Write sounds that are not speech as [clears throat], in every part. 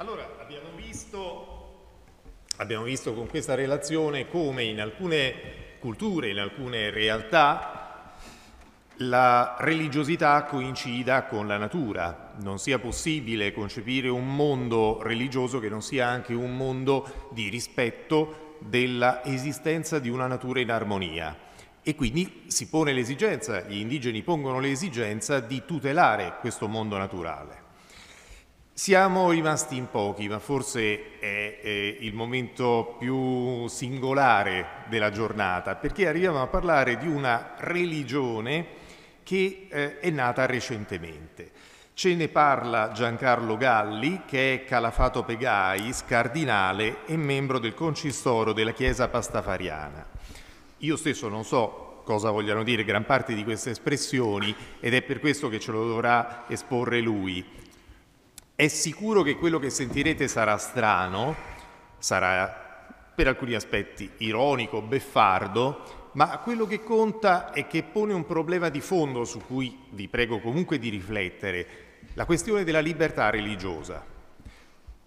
Allora, abbiamo visto, abbiamo visto con questa relazione come in alcune culture, in alcune realtà, la religiosità coincida con la natura. Non sia possibile concepire un mondo religioso che non sia anche un mondo di rispetto dell'esistenza di una natura in armonia. E quindi si pone l'esigenza, gli indigeni pongono l'esigenza di tutelare questo mondo naturale. Siamo rimasti in pochi, ma forse è, è, il momento più singolare della giornata, perché arriviamo a parlare di una religione che eh, è nata recentemente. Ce ne parla Giancarlo Galli, che è Calafato Pegais, cardinale e membro del concistoro della Chiesa Pastafariana. Io stesso non so cosa vogliano dire gran parte di queste espressioni ed è per questo che ce lo dovrà esporre lui. È sicuro che quello che sentirete sarà strano, sarà per alcuni aspetti ironico, beffardo, ma quello che conta è che pone un problema di fondo su cui vi prego comunque di riflettere, la questione della libertà religiosa.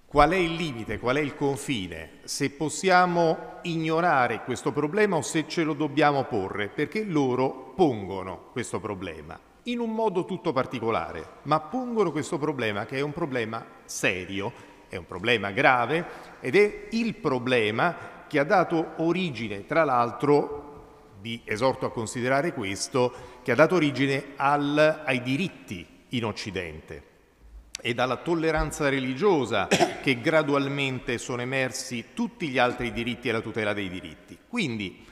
Qual è il limite, qual è il confine? Se possiamo ignorare questo problema o se ce lo dobbiamo porre, perché loro pongono questo problema in un modo tutto particolare, ma pongono questo problema che è un problema serio, è un problema grave ed è il problema che ha dato origine, tra l'altro, vi esorto a considerare questo, che ha dato origine al, ai diritti in Occidente e dalla tolleranza religiosa che gradualmente sono emersi tutti gli altri diritti e la tutela dei diritti. Quindi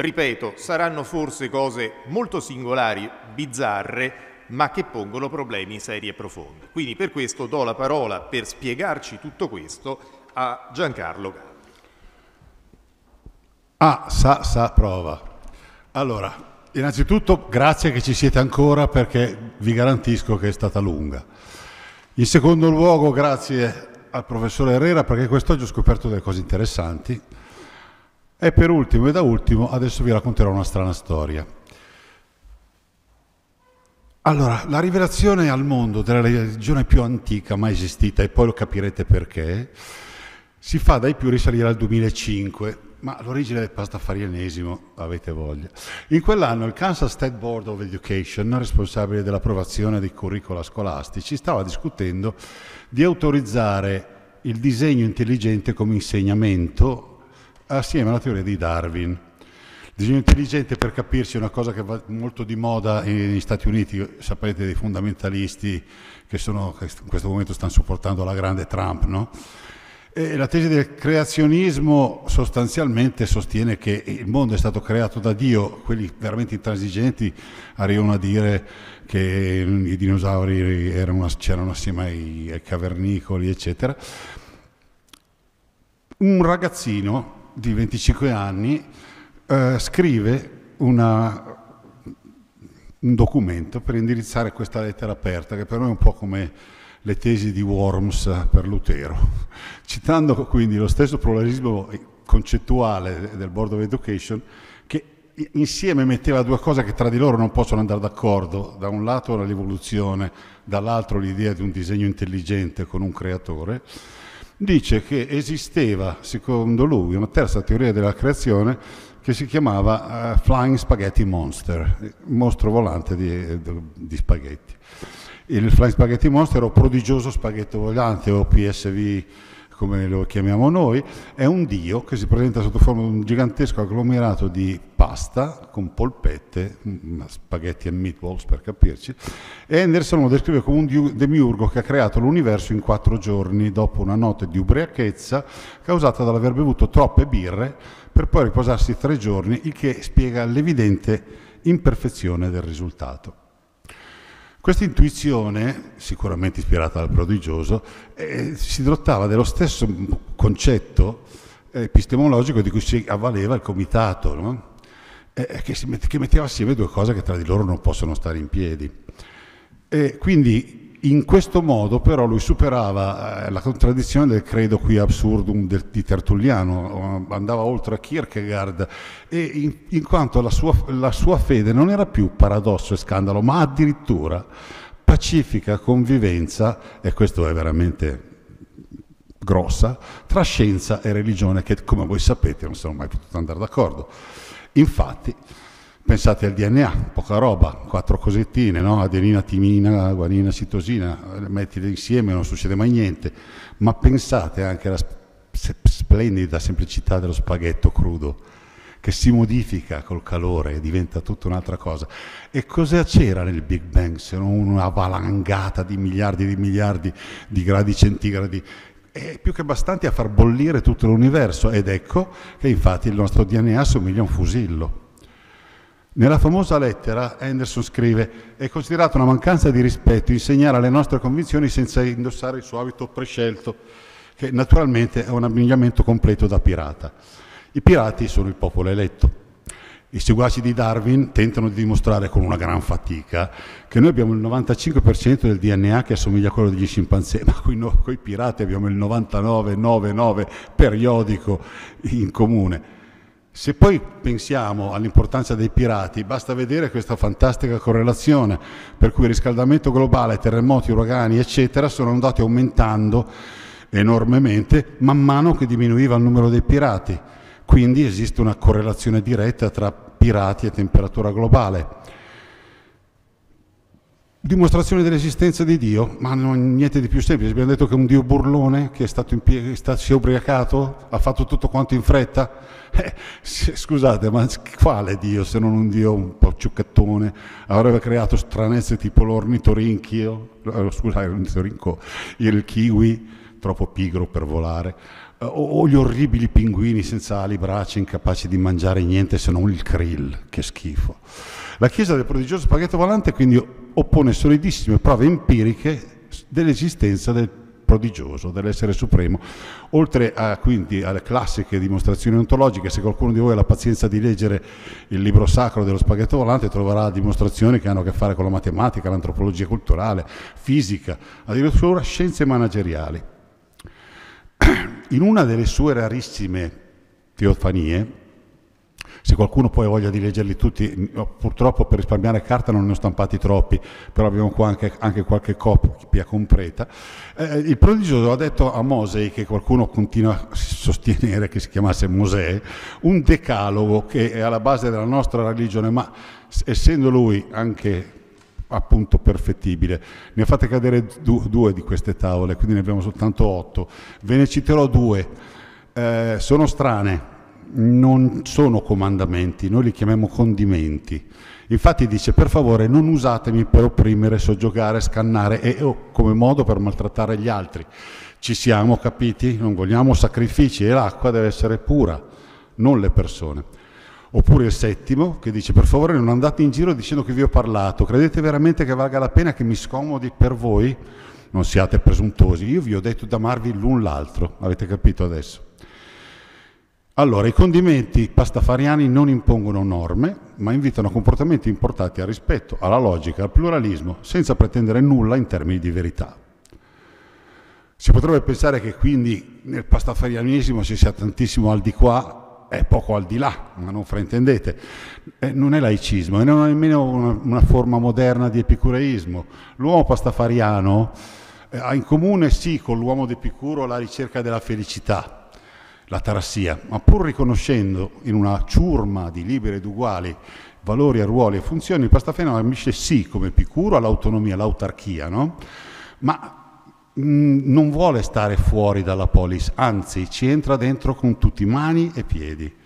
Ripeto, saranno forse cose molto singolari, bizzarre, ma che pongono problemi seri e profondi. Quindi per questo do la parola, per spiegarci tutto questo, a Giancarlo Galli. Ah, sa, sa, prova. Allora, innanzitutto grazie che ci siete ancora perché vi garantisco che è stata lunga. In secondo luogo grazie al professore Herrera perché quest'oggi ho scoperto delle cose interessanti e per ultimo e da ultimo, adesso vi racconterò una strana storia. Allora, la rivelazione al mondo della religione più antica mai esistita, e poi lo capirete perché, si fa dai più risalire al 2005, ma l'origine del pastafarianesimo, avete voglia. In quell'anno il Kansas State Board of Education, responsabile dell'approvazione dei curricula scolastici, stava discutendo di autorizzare il disegno intelligente come insegnamento assieme alla teoria di Darwin. Il disegno intelligente, per capirci, è una cosa che va molto di moda negli Stati Uniti, sapete, dei fondamentalisti che, sono, che in questo momento stanno supportando la grande Trump, no? E la tesi del creazionismo sostanzialmente sostiene che il mondo è stato creato da Dio, quelli veramente intransigenti arrivano a dire che i dinosauri erano, c'erano assieme ai, ai cavernicoli, eccetera. Un ragazzino di 25 anni eh, scrive una, un documento per indirizzare questa lettera aperta, che per noi è un po' come le tesi di Worms per Lutero, citando quindi lo stesso pluralismo concettuale del Board of Education che insieme metteva due cose che tra di loro non possono andare d'accordo, da un lato la rivoluzione, dall'altro l'idea di un disegno intelligente con un creatore, dice che esisteva, secondo lui, una terza teoria della creazione che si chiamava uh, Flying Spaghetti Monster, mostro volante di, eh, di spaghetti. Il Flying Spaghetti Monster o prodigioso spaghetto volante o PSV come lo chiamiamo noi, è un dio che si presenta sotto forma di un gigantesco agglomerato di pasta con polpette, mm, spaghetti e meatballs per capirci, e Anderson lo descrive come un demiurgo che ha creato l'universo in quattro giorni dopo una notte di ubriachezza causata dall'aver bevuto troppe birre per poi riposarsi tre giorni, il che spiega l'evidente imperfezione del risultato. Questa intuizione, sicuramente ispirata dal prodigioso, eh, si trattava dello stesso concetto eh, epistemologico di cui si avvaleva il comitato, no? eh, che, mette, che metteva assieme due cose che tra di loro non possono stare in piedi. E quindi in questo modo però lui superava eh, la contraddizione del credo qui absurdum del, di Tertulliano, eh, andava oltre a Kierkegaard e in, in quanto la sua, la sua fede non era più paradosso e scandalo, ma addirittura pacifica convivenza, e questo è veramente grossa, tra scienza e religione che come voi sapete non sono mai potuto andare d'accordo. Infatti, Pensate al DNA, poca roba, quattro cosettine, no? adenina, timina, guanina, citosina, mettile insieme, non succede mai niente, ma pensate anche alla splendida semplicità dello spaghetto crudo che si modifica col calore e diventa tutta un'altra cosa. E cosa c'era nel Big Bang se non una valangata di miliardi di miliardi di gradi centigradi? È più che bastanti a far bollire tutto l'universo ed ecco che infatti il nostro DNA somiglia a un fusillo. Nella famosa lettera Anderson scrive è considerato una mancanza di rispetto insegnare le nostre convinzioni senza indossare il suo abito prescelto, che naturalmente è un abbigliamento completo da pirata. I pirati sono il popolo eletto. I seguaci di Darwin tentano di dimostrare con una gran fatica che noi abbiamo il 95% del DNA che assomiglia a quello degli scimpanzé, [laughs] ma con no, i pirati abbiamo il 99,99 periodico in comune. Se poi pensiamo all'importanza dei pirati, basta vedere questa fantastica correlazione, per cui riscaldamento globale, terremoti, uragani, eccetera, sono andati aumentando enormemente man mano che diminuiva il numero dei pirati. Quindi esiste una correlazione diretta tra pirati e temperatura globale dimostrazione dell'esistenza di Dio, ma non, niente di più semplice. Abbiamo detto che un Dio burlone che è stato impie- sta, si è ubriacato, ha fatto tutto quanto in fretta. [laughs] Eh, scusate, ma quale Dio se non un Dio un po' ciucchettone? Avrebbe creato stranezze tipo l'ornitorinchio, eh, scusate, l'ornitorinco, il kiwi, troppo pigro per volare, eh, o, o gli orribili pinguini senza ali, braccia, incapaci di mangiare niente se non il krill, che schifo. La Chiesa del prodigioso spaghetto volante quindi oppone solidissime prove empiriche dell'esistenza del prodigioso, dell'essere supremo, oltre a, quindi alle classiche dimostrazioni ontologiche, se qualcuno di voi ha la pazienza di leggere il libro sacro dello spaghetto volante troverà dimostrazioni che hanno a che fare con la matematica, l'antropologia culturale, fisica, addirittura scienze manageriali. [clears throat] In una delle sue rarissime teofanie, se qualcuno poi ha voglia di leggerli tutti, purtroppo per risparmiare carta non ne ho stampati troppi, però abbiamo qua anche, anche qualche copia completa. Eh, il prodigioso ha detto a Mosei, che qualcuno continua a sostenere che si chiamasse Mosè, un decalogo che è alla base della nostra religione, ma essendo lui anche appunto perfettibile. Ne fate cadere du due di queste tavole, quindi ne abbiamo soltanto otto. Ve ne citerò due. Eh, sono strane, non sono comandamenti, noi li chiamiamo condimenti. Infatti dice per favore non usatemi per opprimere, soggiogare, scannare e o come modo per maltrattare gli altri. Ci siamo capiti? Non vogliamo sacrifici e l'acqua deve essere pura, non le persone. Oppure il settimo che dice per favore non andate in giro dicendo che vi ho parlato, credete veramente che valga la pena che mi scomodi per voi? Non siate presuntuosi, io vi ho detto di amarvi l'un l'altro, avete capito adesso? Allora, i condimenti pastafariani non impongono norme, ma invitano comportamenti importati al rispetto, alla logica, al pluralismo, senza pretendere nulla in termini di verità. Si potrebbe pensare che quindi nel pastafarianismo ci sia tantissimo al di qua e poco al di là, ma non fraintendete. Eh, non è laicismo, non è nemmeno una, una forma moderna di epicureismo. L'uomo pastafariano eh, ha in comune sì con l'uomo d'Epicuro la ricerca della felicità, la tarassia, ma pur riconoscendo in una ciurma di liberi ed uguali valori, e ruoli e funzioni, il pastafeno ambisce sì come Picuro all'autonomia, all'autarchia, no? ma mh, mm, non vuole stare fuori dalla polis, anzi ci entra dentro con tutti mani e piedi.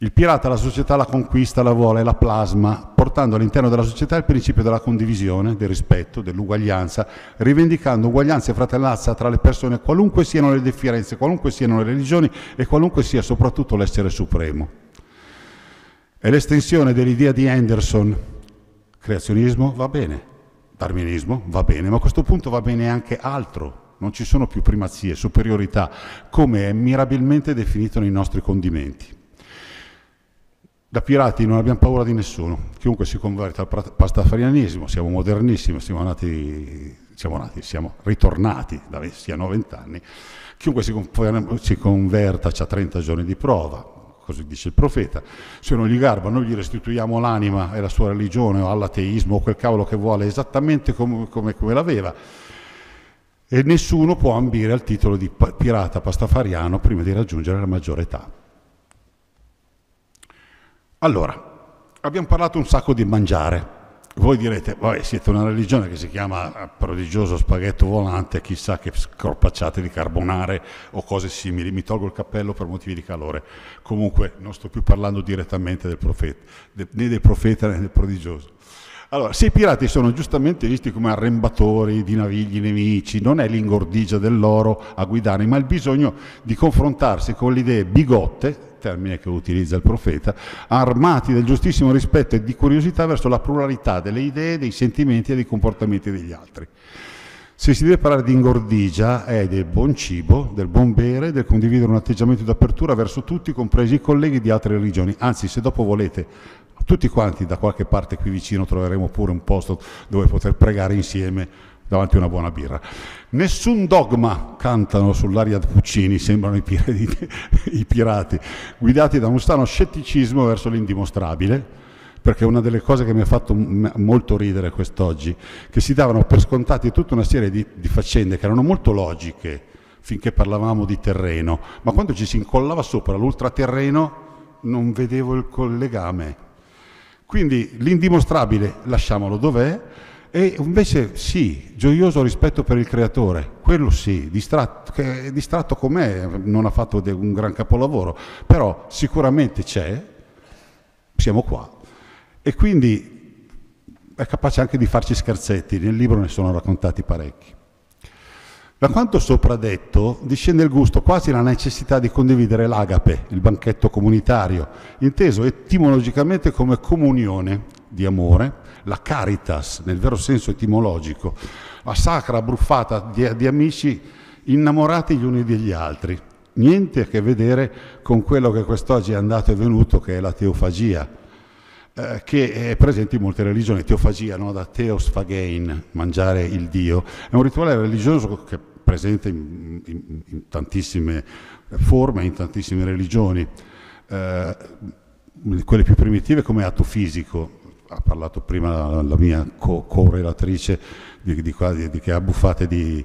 Il pirata la società la conquista, la vuole, la plasma, portando all'interno della società il principio della condivisione, del rispetto, dell'uguaglianza, rivendicando uguaglianza e fratellanza tra le persone, qualunque siano le differenze, qualunque siano le religioni e qualunque sia soprattutto l'essere supremo. È l'estensione dell'idea di Anderson. Creazionismo va bene, darwinismo va bene, ma a questo punto va bene anche altro. Non ci sono più primazie, superiorità, come è mirabilmente definito nei nostri condimenti. Da pirati non abbiamo paura di nessuno, chiunque si converta al pastafarianesimo, siamo modernissimi, siamo nati, siamo, nati, siamo ritornati da siano vent'anni, chiunque si converta ha 30 giorni di prova, così dice il profeta, se non gli garba noi gli restituiamo l'anima e la sua religione o all'ateismo o quel cavolo che vuole esattamente come, come, come l'aveva e nessuno può ambire al titolo di pirata pastafariano prima di raggiungere la maggiore età. Allora, abbiamo parlato un sacco di mangiare. Voi direte, voi siete una religione che si chiama eh, prodigioso spaghetto volante, chissà che scorpacciate di carbonare o cose simili. Mi tolgo il cappello per motivi di calore. Comunque non sto più parlando direttamente del profeta, né del profeta né del prodigioso. Allora, se i pirati sono giustamente visti come arrembatori di navigli nemici, non è l'ingordigia dell'oro a guidare, ma il bisogno di confrontarsi con le idee bigotte, termine che utilizza il profeta, armati del giustissimo rispetto e di curiosità verso la pluralità delle idee, dei sentimenti e dei comportamenti degli altri. Se si deve parlare di ingordigia è del buon cibo, del buon bere, del condividere un atteggiamento di apertura verso tutti, compresi i colleghi di altre religioni. Anzi, se dopo volete, tutti quanti da qualche parte qui vicino troveremo pure un posto dove poter pregare insieme davanti a una buona birra. Nessun dogma cantano sull'aria Puccini, sembrano i, pirati, [laughs] i pirati guidati da un strano scetticismo verso l'indimostrabile perché è una delle cose che mi ha fatto molto ridere quest'oggi, che si davano per scontati tutta una serie di, di faccende che erano molto logiche finché parlavamo di terreno, ma quando ci si incollava sopra l'ultraterreno non vedevo il collegame. Quindi l'indimostrabile lasciamolo dov'è e invece sì, gioioso rispetto per il creatore, quello sì, distratto, che distratto com'è, non ha fatto un gran capolavoro, però sicuramente c'è, siamo qua. E quindi è capace anche di farci scherzetti, nel libro ne sono raccontati parecchi. Da quanto sopra detto discende il gusto, quasi la necessità di condividere l'agape, il banchetto comunitario, inteso etimologicamente come comunione di amore, la caritas nel vero senso etimologico, la sacra bruffata di, di amici innamorati gli uni degli altri. Niente a che vedere con quello che quest'oggi è andato e venuto, che è la teofagia, eh, che è presente in molte religioni, teofagia, no? da teos fagein, mangiare il Dio, è un rituale religioso che è presente in, in, in tantissime forme, in tantissime religioni, eh, quelle più primitive come atto fisico, ha parlato prima la, la mia co-relatrice di, di, di, di, che a buffate di,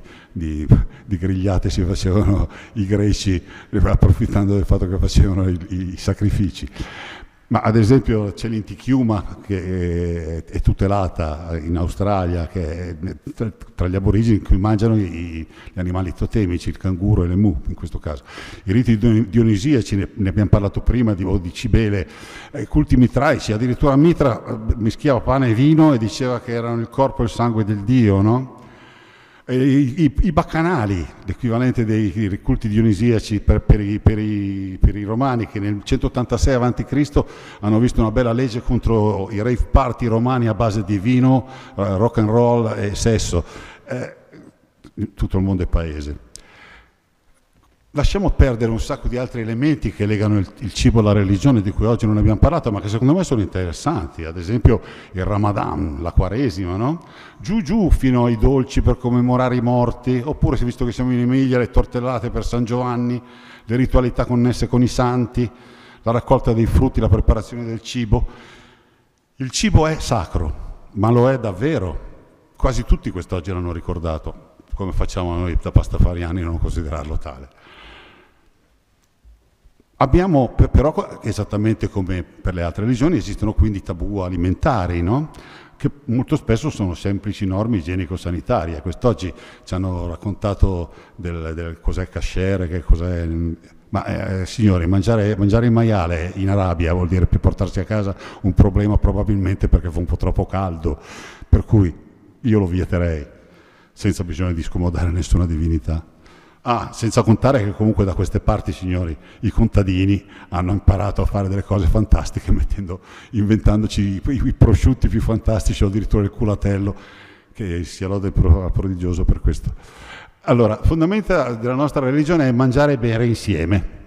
grigliate si facevano i greci approfittando del fatto che facevano i, i sacrifici. Ma ad esempio c'è l'Intichiuma che è tutelata in Australia, che è tra gli aborigeni in cui mangiano i, gli animali totemici, il canguro e le mu in questo caso. I riti dionisiaci, ne, abbiamo parlato prima, di, o di Cibele, eh, culti mitraici, addirittura Mitra eh, mischiava pane e vino e diceva che erano il corpo e il sangue del Dio, no? I, i, baccanali, l'equivalente dei culti dionisiaci per, per, i, per, per, i, romani che nel 186 a.C. hanno visto una bella legge contro i rave party romani a base di vino, eh, rock and roll e sesso. Eh, tutto il mondo è paese. Lasciamo perdere un sacco di altri elementi che legano il, il, cibo alla religione, di cui oggi non abbiamo parlato, ma che secondo me sono interessanti, ad esempio il Ramadan, la Quaresima, no? giù giù fino ai dolci per commemorare i morti, oppure visto che siamo in Emilia, le tortellate per San Giovanni, le ritualità connesse con i santi, la raccolta dei frutti, la preparazione del cibo. Il cibo è sacro, ma lo è davvero. Quasi tutti quest'oggi l'hanno ricordato, come facciamo noi da pastafariani a non considerarlo tale. Abbiamo però, esattamente come per le altre religioni, esistono quindi tabù alimentari, no? che molto spesso sono semplici norme igienico-sanitarie. Quest'oggi ci hanno raccontato del, del cos'è kasher, che cos'è... Ma eh, signori, mangiare, mangiare, il maiale in Arabia vuol dire portarsi a casa un problema probabilmente perché fa un po' troppo caldo, per cui io lo vieterei senza bisogno di scomodare nessuna divinità. Ah, senza contare che comunque da queste parti, signori, i contadini hanno imparato a fare delle cose fantastiche, [laughs] mettendo, inventandoci i, i, prosciutti più fantastici, o addirittura il culatello, che sia lode prodigioso per questo. Allora, fondamenta della nostra religione è mangiare e bere insieme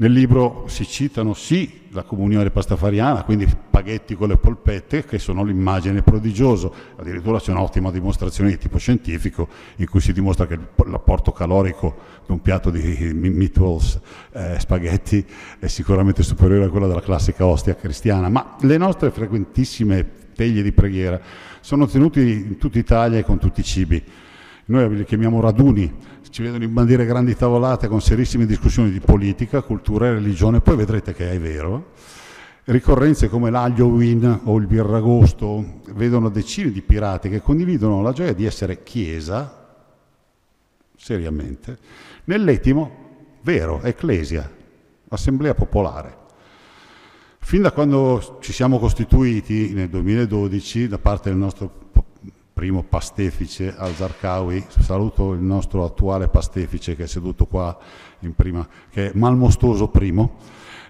nel libro si citano sì la comunione pastafariana, quindi spaghetti con le polpette, che sono l'immagine prodigioso, addirittura c'è un'ottima dimostrazione di tipo scientifico in cui si dimostra che l'apporto calorico di un piatto di meatballs, eh, spaghetti, è sicuramente superiore a quello della classica ostia cristiana, ma le nostre frequentissime teglie di preghiera sono tenute in tutta Italia e con tutti i cibi noi li chiamiamo raduni, ci vedono imbandire grandi tavolate con serissime discussioni di politica, cultura e religione, poi vedrete che è vero. Ricorrenze come l'Halloween o il Birragosto vedono decine di pirati che condividono la gioia di essere chiesa, seriamente, nell'etimo vero, ecclesia, assemblea popolare. Fin da quando ci siamo costituiti nel 2012 da parte del nostro primo pastefice al-Zarqawi, saluto il nostro attuale pastefice che è seduto qua in prima, che è Malmostoso I,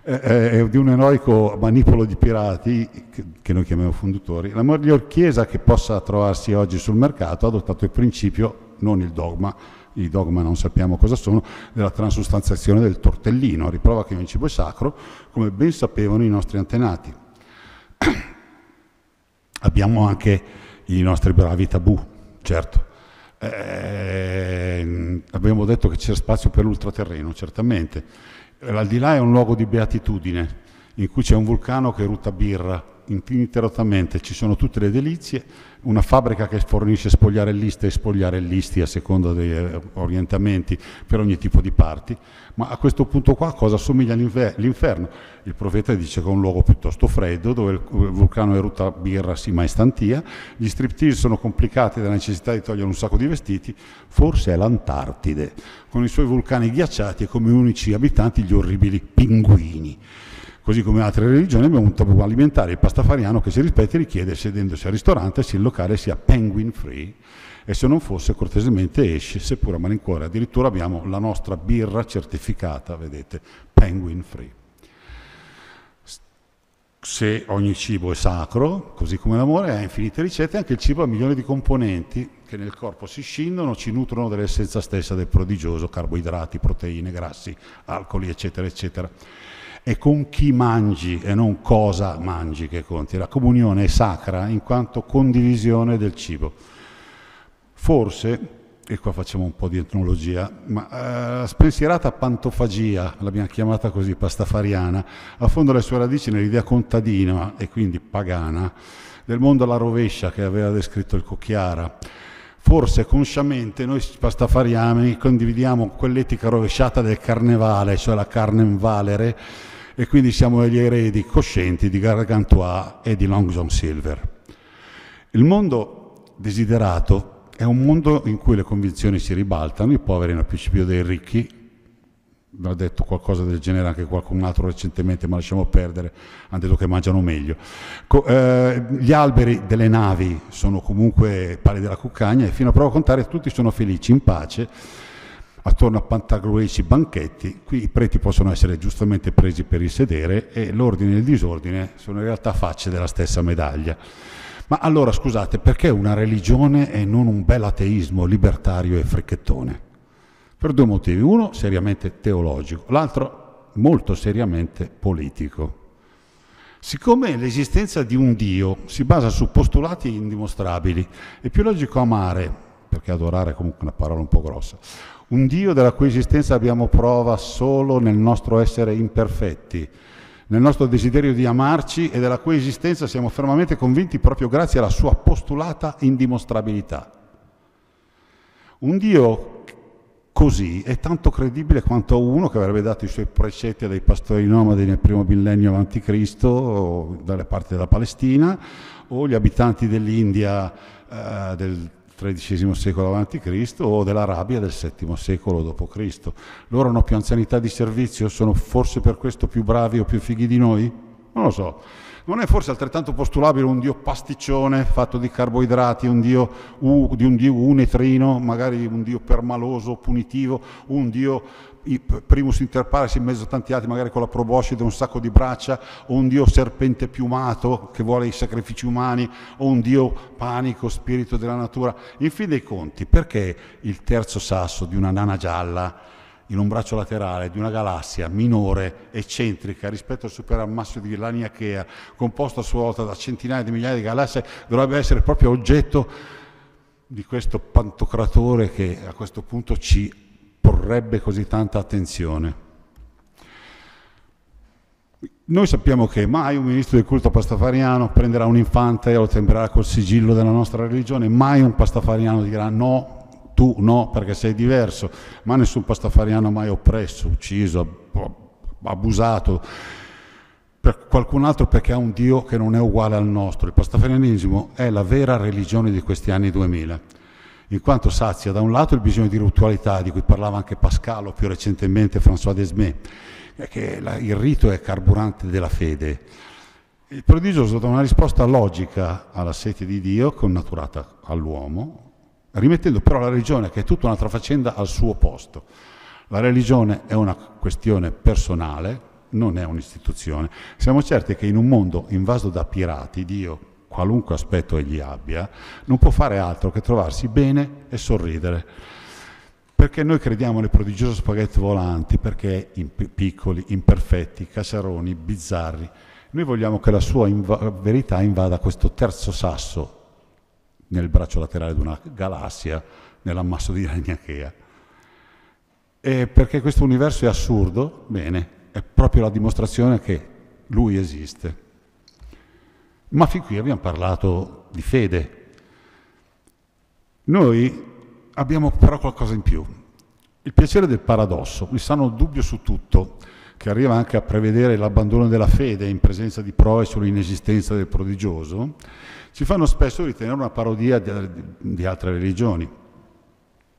eh, eh di un eroico manipolo di pirati che noi chiamiamo fondatori, la miglior chiesa che possa trovarsi oggi sul mercato ha adottato il principio, non il dogma, i dogma non sappiamo cosa sono, della transustanziazione del tortellino, riprova che ogni cibo è sacro, come ben sapevano i nostri antenati. [clears throat] Abbiamo anche i nostri bravi tabù, certo. Eh, abbiamo detto che c'è spazio per l'ultraterreno, certamente. L'aldilà è un luogo di beatitudine in cui c'è un vulcano che ruta birra, interrottamente ci sono tutte le delizie, una fabbrica che fornisce spogliarelliste e spogliarellisti a seconda degli eh, orientamenti per ogni tipo di parti, ma a questo punto qua cosa somiglia l'inferno? Il profeta dice che è un luogo piuttosto freddo dove il vulcano erutta birra si mai stantia, gli striptease sono complicati dalla necessità di togliere un sacco di vestiti, forse è l'Antartide, con i suoi vulcani ghiacciati e come unici abitanti gli orribili pinguini. Così come altre religioni abbiamo un tabù alimentare, il pastafariano che si rispetti richiede sedendosi al ristorante se il locale sia penguin free e se non fosse cortesemente esce, seppur a malincuore. Addirittura abbiamo la nostra birra certificata, vedete, penguin free. Se ogni cibo è sacro, così come l'amore ha infinite ricette, anche il cibo ha milioni di componenti che nel corpo si scindono, ci nutrono dell'essenza stessa del prodigioso, carboidrati, proteine, grassi, alcoli, eccetera, eccetera è con chi mangi e non cosa mangi che conti. La comunione è sacra in quanto condivisione del cibo. Forse, e qua facciamo un po' di etnologia, ma la eh, spensierata pantofagia, l'abbiamo chiamata così pastafariana, affonda le sue radici nell'idea contadina e quindi pagana del mondo alla rovescia che aveva descritto il Cocchiara forse consciamente noi pastafariani condividiamo quell'etica rovesciata del carnevale, cioè la carne in valere, e quindi siamo gli eredi coscienti di Gargantua e di Long John Silver. Il mondo desiderato è un mondo in cui le convinzioni si ribaltano, i poveri hanno principio dei ricchi, ha detto qualcosa del genere anche qualcun altro recentemente, ma lasciamo perdere, hanno detto che mangiano meglio. Co eh, gli alberi delle navi sono comunque pali della cuccagna e fino a prova a contare tutti sono felici, in pace, attorno a pantagruelici banchetti, qui i preti possono essere giustamente presi per il sedere e l'ordine e il disordine sono in realtà facce della stessa medaglia. Ma allora scusate, perché una religione e non un bel ateismo libertario e fricchettone? per due motivi, uno seriamente teologico, l'altro molto seriamente politico. Siccome l'esistenza di un Dio si basa su postulati indimostrabili, è più logico amare, perché adorare è comunque una parola un po' grossa, un Dio della cui esistenza abbiamo prova solo nel nostro essere imperfetti, nel nostro desiderio di amarci e della cui esistenza siamo fermamente convinti proprio grazie alla sua postulata indimostrabilità. Un Dio così è tanto credibile quanto uno che avrebbe dato i suoi precetti a dei pastori nomadi nel primo millennio avanti Cristo dalle parti della Palestina o gli abitanti dell'India eh, del XIII secolo avanti Cristo o dell'Arabia del VII secolo dopo Cristo. Loro hanno più anzianità di servizio, sono forse per questo più bravi o più fighi di noi? Non lo so non è forse altrettanto postulabile un dio pasticcione fatto di carboidrati, un dio, di un dio unetrino, magari un dio permaloso, punitivo, un dio primus inter pares in mezzo a tanti altri, magari con la proboscide, un sacco di braccia, o un dio serpente piumato che vuole i sacrifici umani, o un dio panico, spirito della natura. In fin dei conti, perché il terzo sasso di una nana gialla? in un braccio laterale di una galassia minore, eccentrica, rispetto al superammasso di Laniachea, composta a sua volta da centinaia di migliaia di galassie, dovrebbe essere proprio oggetto di questo pantocratore che a questo punto ci porrebbe così tanta attenzione. Noi sappiamo che mai un ministro del culto pastafariano prenderà un infante e lo tempererà col sigillo della nostra religione, mai un pastafariano dirà no, tu no perché sei diverso, ma nessun pastafariano ha mai oppresso, ucciso, abusato per qualcun altro perché ha un Dio che non è uguale al nostro. Il pastafarianismo è la vera religione di questi anni 2000, in quanto sazia da un lato il bisogno di ritualità di cui parlava anche Pascal o più recentemente François Desmet, che la, il rito è carburante della fede. Il prodigioso dà una risposta logica alla sete di Dio connaturata all'uomo, rimettendo però la religione, che è tutta un'altra faccenda, al suo posto. La religione è una questione personale, non è un'istituzione. Siamo certi che in un mondo invaso da pirati, Dio, qualunque aspetto egli abbia, non può fare altro che trovarsi bene e sorridere. Perché noi crediamo nel prodigioso spaghetto volanti, perché in piccoli, imperfetti, cacciaroni, bizzarri. Noi vogliamo che la sua inv- verità invada questo terzo sasso nel braccio laterale di una galassia, nell'ammasso di Ragnachea. E perché questo universo è assurdo, bene, è proprio la dimostrazione che lui esiste. Ma fin qui abbiamo parlato di fede. Noi abbiamo però qualcosa in più. Il piacere del paradosso, il sano dubbio su tutto che arriva anche a prevedere l'abbandono della fede in presenza di prove sull'inesistenza del prodigioso, ci fanno spesso ritenere una parodia di, di altre religioni.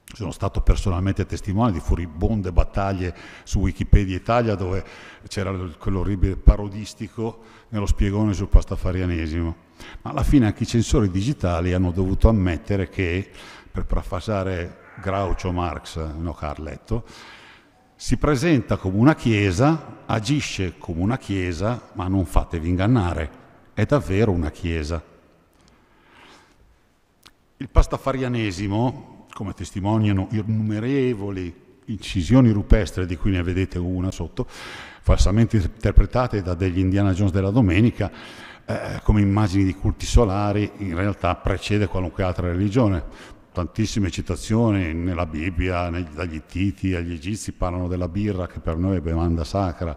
Sono stato personalmente testimone di furibonde battaglie su Wikipedia Italia dove c'era quell'orribile parodistico nello spiegone sul pastafarianesimo. Ma alla fine anche i censori digitali hanno dovuto ammettere che, per parafrasare Groucho Marx, no Carletto, si presenta come una chiesa, agisce come una chiesa, ma non fatevi ingannare, è davvero una chiesa. Il pastafarianesimo, come testimoniano innumerevoli incisioni rupestri, di cui ne vedete una sotto, falsamente interpretate da degli Indiana Jones della domenica, eh, come immagini di culti solari, in realtà precede qualunque altra religione tantissime citazioni nella Bibbia, dagli Ittiti agli Egizi parlano della birra che per noi è bevanda sacra.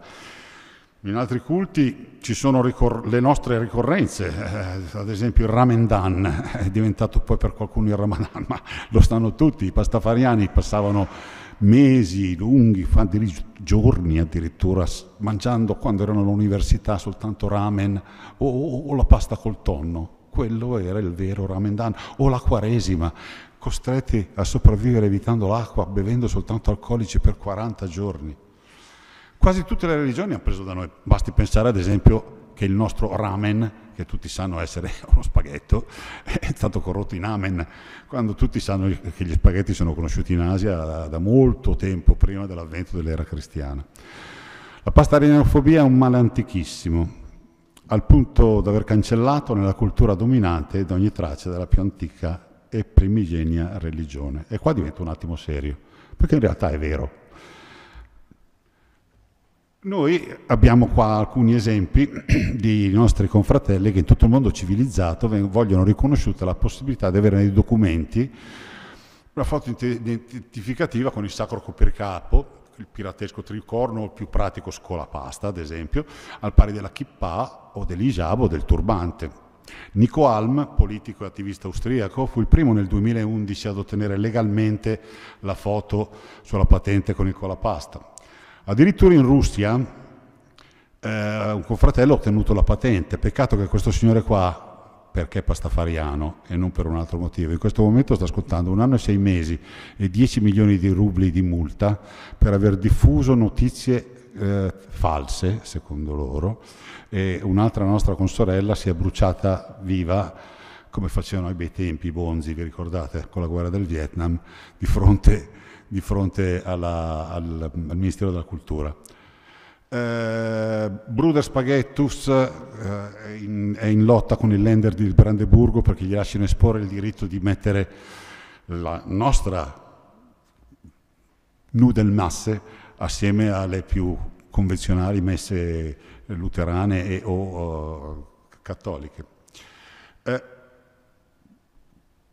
In altri culti ci sono ricor- le nostre ricorrenze, eh, ad esempio il Ramadan eh, è diventato poi per qualcuno il Ramadan, ma lo stanno tutti, i pastafariani passavano mesi lunghi, giorni addirittura, mangiando quando erano all'università soltanto ramen o, o, o la pasta col tonno quello era il vero Ramendan o la Quaresima, costretti a sopravvivere evitando l'acqua, bevendo soltanto alcolici per 40 giorni. Quasi tutte le religioni hanno preso da noi, basti pensare ad esempio che il nostro ramen, che tutti sanno essere [laughs] uno spaghetto, è stato corrotto in amen, quando tutti sanno che gli spaghetti sono conosciuti in Asia da molto tempo prima dell'avvento dell'era cristiana. La pastarinaofobia è un male antichissimo, al punto di aver cancellato nella cultura dominante da ogni traccia della più antica e primigenia religione. E qua divento un attimo serio, perché in realtà è vero. Noi abbiamo qua alcuni esempi [clears throat] di nostri confratelli che in tutto il mondo civilizzato vogliono riconosciuta la possibilità di avere nei documenti una foto identificativa con il sacro copricapo il piratesco tricorno o il più pratico scolapasta, ad esempio, al pari della kippa o dell'hijab o del turbante. Nico Alm, politico e attivista austriaco, fu il primo nel 2011 ad ottenere legalmente la foto sulla patente con il colapasta. Addirittura in Russia eh, un confratello ha ottenuto la patente, peccato che questo signore qua perché è pastafariano e non per un altro motivo. In questo momento sta ascoltando un anno e sei mesi e 10 milioni di rubli di multa per aver diffuso notizie eh, false, secondo loro, e un'altra nostra consorella si è bruciata viva come facevano ai bei tempi i Bonzi, vi ricordate, con la guerra del Vietnam, di fronte, di fronte alla, al, al Ministero della Cultura. Eh, Bruder Spaghettus eh, in, è in lotta con il lender di Brandeburgo perché gli lasciano esporre il diritto di mettere la nostra masse assieme alle più convenzionali messe luterane e, o uh, cattoliche. Eh,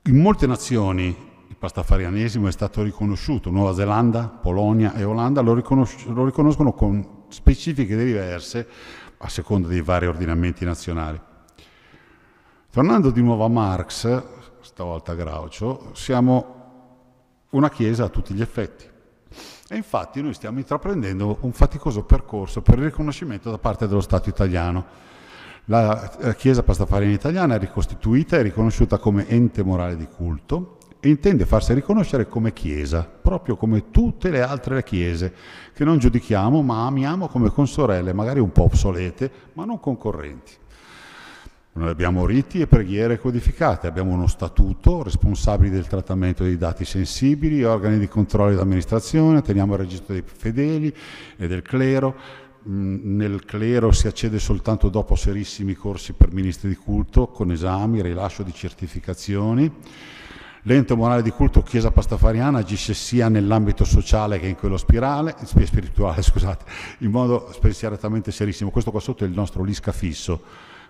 in molte nazioni il pastafarianesimo è stato riconosciuto, Nuova Zelanda, Polonia e Olanda lo, riconos- lo riconoscono con specifiche diverse a seconda dei vari ordinamenti nazionali. Tornando di nuovo a Marx, stavolta a Graucio, siamo una chiesa a tutti gli effetti. E infatti noi stiamo intraprendendo un faticoso percorso per il riconoscimento da parte dello Stato italiano. La eh, Chiesa Pastafariana italiana è ricostituita e riconosciuta come ente morale di culto e intende farsi riconoscere come Chiesa, proprio come tutte le altre chiese, che non giudichiamo ma amiamo come consorelle, magari un po' obsolete, ma non concorrenti. Noi abbiamo riti e preghiere codificate, abbiamo uno statuto, responsabili del trattamento dei dati sensibili, organi di controllo ed amministrazione, teniamo il registro dei fedeli e del clero, mm, nel clero si accede soltanto dopo serissimi corsi per ministri di culto, con esami, rilascio di certificazioni. L'ente morale di culto Chiesa Pastafariana agisce sia nell'ambito sociale che in quello spirale, spirituale, [laughs] scusate, in modo spensieratamente serissimo. Questo qua sotto è il nostro lisca fisso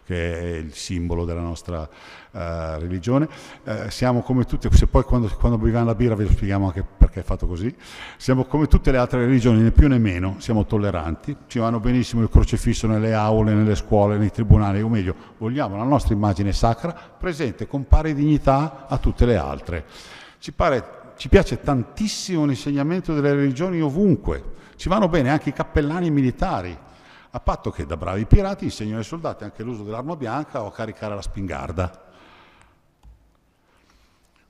che è il simbolo della nostra eh, religione. Eh, siamo come tutte, se poi quando, quando beviamo la birra vi spieghiamo anche perché è fatto così, siamo come tutte le altre religioni, né più né meno, siamo tolleranti, ci vanno benissimo il crocifisso nelle aule, nelle scuole, nei tribunali, o meglio, vogliamo la nostra immagine sacra presente con pari dignità a tutte le altre. Ci pare ci piace tantissimo l'insegnamento delle religioni ovunque, ci vanno bene anche i cappellani militari, a patto che da bravi pirati insegnano ai soldati anche l'uso dell'arma bianca o a caricare la spingarda.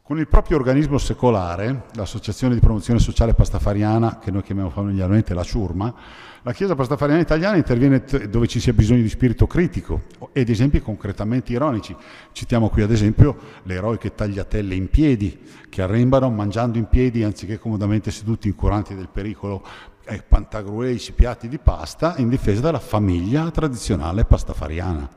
Con il proprio organismo secolare, l'Associazione di Promozione Sociale Pastafariana, che noi chiamiamo familiarmente la Ciurma, la Chiesa Pastafariana Italiana interviene dove ci sia bisogno di spirito critico ed esempi concretamente ironici. Citiamo qui ad esempio le eroiche tagliatelle in piedi, che arrembano mangiando in piedi anziché comodamente seduti incuranti del pericolo e pantagruelici piatti di pasta in difesa della famiglia tradizionale pastafariana.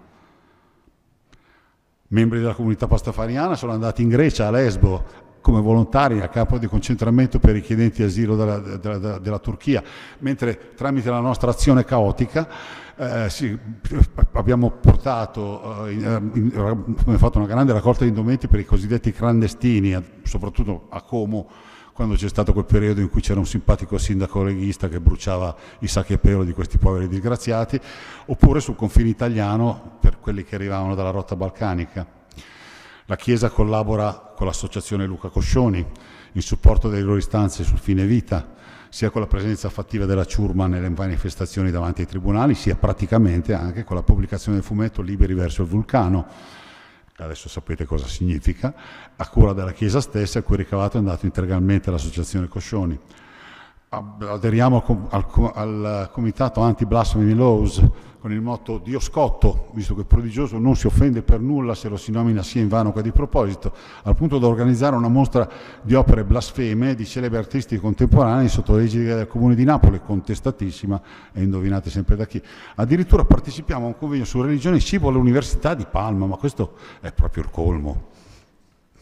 Membri della comunità pastafariana sono andati in Grecia, a Lesbo, come volontari a capo di concentramento per i chiedenti asilo della, della, della, della Turchia, mentre tramite la nostra azione caotica eh, sì, abbiamo portato, eh, in, eh, in, abbiamo fatto una grande raccolta di indumenti per i cosiddetti clandestini, soprattutto a Como, quando c'è stato quel periodo in cui c'era un simpatico sindaco leghista che bruciava i sacchi a pelo di questi poveri disgraziati, oppure sul confine italiano per quelli che arrivavano dalla rotta balcanica. La Chiesa collabora con l'associazione Luca Coscioni in supporto delle loro istanze sul fine vita, sia con la presenza fattiva della ciurma nelle manifestazioni davanti ai tribunali, sia praticamente anche con la pubblicazione del fumetto Liberi verso il vulcano adesso sapete cosa significa, a cura della Chiesa stessa, a cui ricavato è andato integralmente l'associazione Coscioni aderiamo al, al comitato anti-blasphemy laws con il motto Dio scotto, visto che prodigioso non si offende per nulla se lo si nomina sia in vano che di proposito, al punto da organizzare una mostra di opere blasfeme di celebri artisti contemporanei sotto l'egida del Comune di Napoli, contestatissima e indovinate sempre da chi. Addirittura partecipiamo a un convegno su religione e cibo all'Università di Palma, ma questo è proprio il colmo.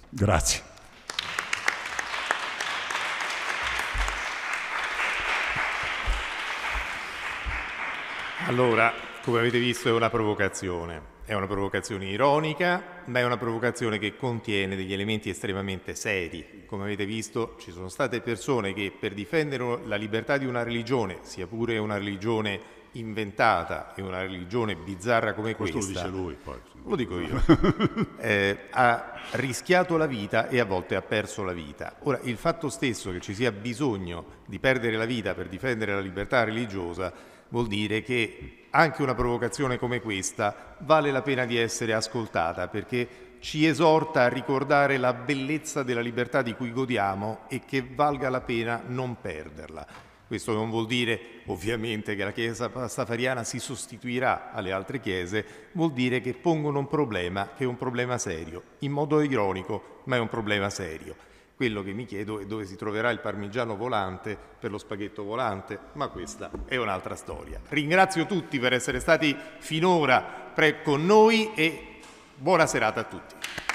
Grazie. Allora, come avete visto è una provocazione, è una provocazione ironica, ma è una provocazione che contiene degli elementi estremamente seri. Come avete visto ci sono state persone che per difendere la libertà di una religione, sia pure una religione inventata e una religione bizzarra come Questo questa, lo dice lui poi. Lo dico io, [laughs] eh, ha rischiato la vita e a volte ha perso la vita. Ora, il fatto stesso che ci sia bisogno di perdere la vita per difendere la libertà religiosa vuol dire che anche una provocazione come questa vale la pena di essere ascoltata perché ci esorta a ricordare la bellezza della libertà di cui godiamo e che valga la pena non perderla. Questo non vuol dire ovviamente che la Chiesa pastafariana si sostituirà alle altre chiese, vuol dire che pongono un problema che è un problema serio, in modo ironico, ma è un problema serio. Quello che mi chiedo è dove si troverà il parmigiano volante per lo spaghetto volante, ma questa è un'altra storia. Ringrazio tutti per essere stati finora con noi e buona serata a tutti.